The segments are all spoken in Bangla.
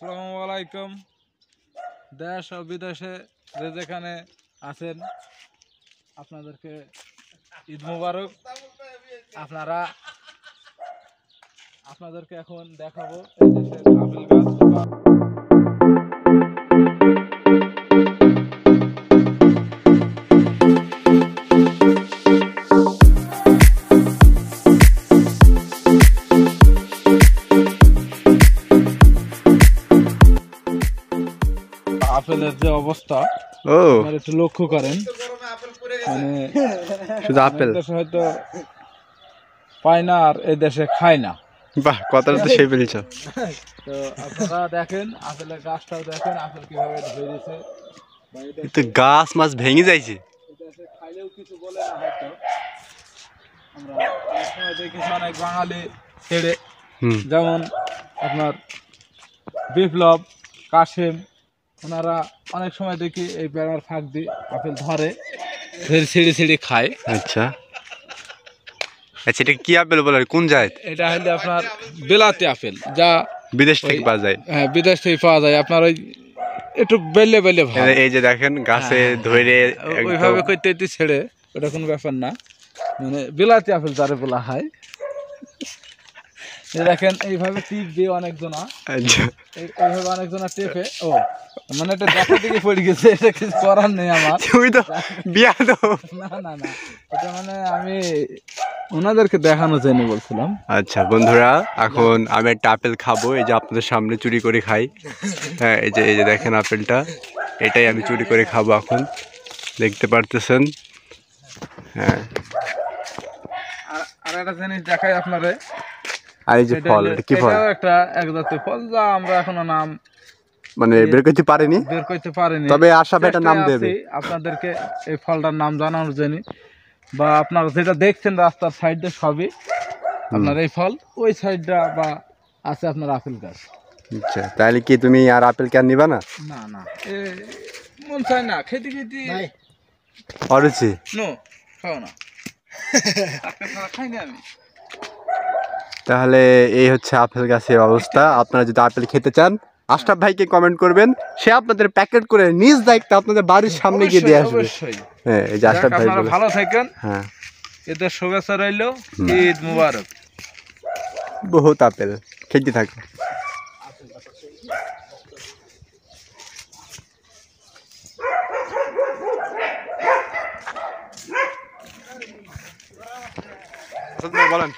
সালামু আলাইকুম দেশ ও বিদেশে যে যেখানে আছেন আপনাদেরকে ঈদ মুবারক আপনারা আপনাদেরকে এখন দেখাবো দেশের আপেল গাছ আপেলের যে অবস্থা ও একটু লক্ষ্য করেন মানে শুধু আপেল হয়তো পায় না আর এই দেশে খায় না বাহ কথাটা তো সেই ফেলছ তো আপনারা দেখেন আপেলের গাছটাও দেখেন আপেল কিভাবে ধরেছে তো গাছ মাছ ভেঙে যাইছে খাইলেও কিছু বলে না হয়তো আমরা দেখেছি অনেক বাঙালি ছেড়ে যেমন আপনার বিপ্লব কাশেম ওনারা অনেক সময় দেখি এই বেড়ার ফাঁক দিয়ে আপেল ধরে ফের ছিঁড়ে ছিঁড়ে খায় আচ্ছা আচ্ছা এটা কি আপেল বলে কোন জাত এটা হলে আপনার বেলাতে আপেল যা বিদেশ থেকে পাওয়া যায় হ্যাঁ বিদেশ থেকে পাওয়া যায় আপনার ওই একটু বেলে বেলে ভালো এই যে দেখেন গাছে হ্যাঁ, হ্যাঁ। ধরে ওইভাবে করতে ছেড়ে ওটা কোনো ব্যাপার না মানে বিলাতি আপেল যারে বলা হয় দেখেন এইভাবে টিপ দিয়ে অনেকজনা আচ্ছা। এইভাবে অনেকজনা টেপে ও মানে এটা দেখা দিকে পড়ে গেছে এটা কিছু করার নেই আমার তুই তো বিয়া তো না না না এটা মানে আমি ওনাদেরকে দেখানো জন্য বলছিলাম আচ্ছা বন্ধুরা এখন আমি একটা আপেল খাবো এই যে আপনাদের সামনে চুরি করে খাই হ্যাঁ এই যে এই যে দেখেন আপেলটা এটাই আমি চুরি করে খাবো এখন দেখতে পারতেছেন হ্যাঁ আর একটা জিনিস দেখাই আপনারা আর এই যে ফল এটা কি ফল একটা এক জাতীয় ফল যা আমরা এখনো নাম মানে বের করতে পারিনি বের করতে পারিনি তবে আশা এটা নাম দেবে আপনাদেরকে এই ফলটার নাম জানানোর জন্য বা আপনারা যেটা দেখছেন রাস্তার সাইডে সবই আপনার এই ফল ওই সাইডটা বা আছে আপনার আপেল গাছ আচ্ছা তাহলে কি তুমি আর আপেল কেন নিবা না না না মন চায় না খেতে খেতে অরুচি নো খাও না খাই না আমি তাহলে এই হচ্ছে আপেল গাছের অবস্থা আপনারা যদি আপেল খেতে চান আশরাফ ভাইকে কমেন্ট করবেন সে আপনাদের প্যাকেট করে নিজ দায়িত্ব আপনাদের বাড়ির সামনে গিয়ে দিয়ে আসবে হ্যাঁ ভালো থাকেন এদের হ্যাঁ। শুভেচ্ছা রইল ঈদ মুবারক বহুত আপেল খেতে থাকুন আচ্ছা, বলেন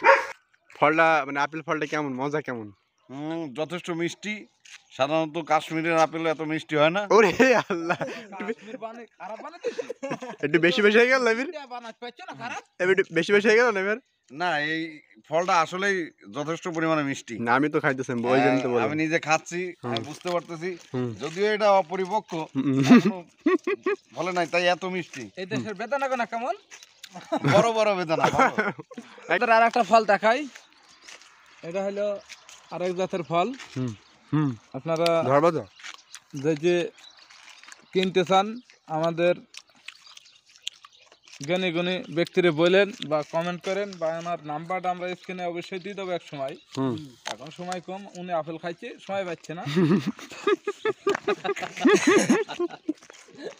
ফলটা মানে আপেল ফলটা কেমন মজা কেমন যথেষ্ট মিষ্টি সাধারণত কাশ্মীরের আপেল এত মিষ্টি হয় না ওরে আল্লাহ একটু বেশি বেশি হয়ে গেল একটু বেশি বেশি হয়ে গেল না না এই ফলটা আসলেই যথেষ্ট পরিমাণে মিষ্টি না আমি তো খাইতেছি আমি নিজে খাচ্ছি আমি বুঝতে পারতেছি যদিও এটা অপরিপক্ক বলে নাই তাই এত মিষ্টি এই দেশের বেদনা কেমন বড় বড় বেদনা আর একটা ফল দেখাই এটা হলো আরেক জাতের ফল আপনারা ধরবা যে যে কিনতে চান আমাদের জ্ঞানী গুণী ব্যক্তিরা বলেন বা কমেন্ট করেন বা ওনার নাম্বারটা আমরা স্ক্রিনে অবশ্যই দিয়ে দেবো এক সময় এখন সময় কম উনি আপেল খাইছে সময় পাচ্ছে না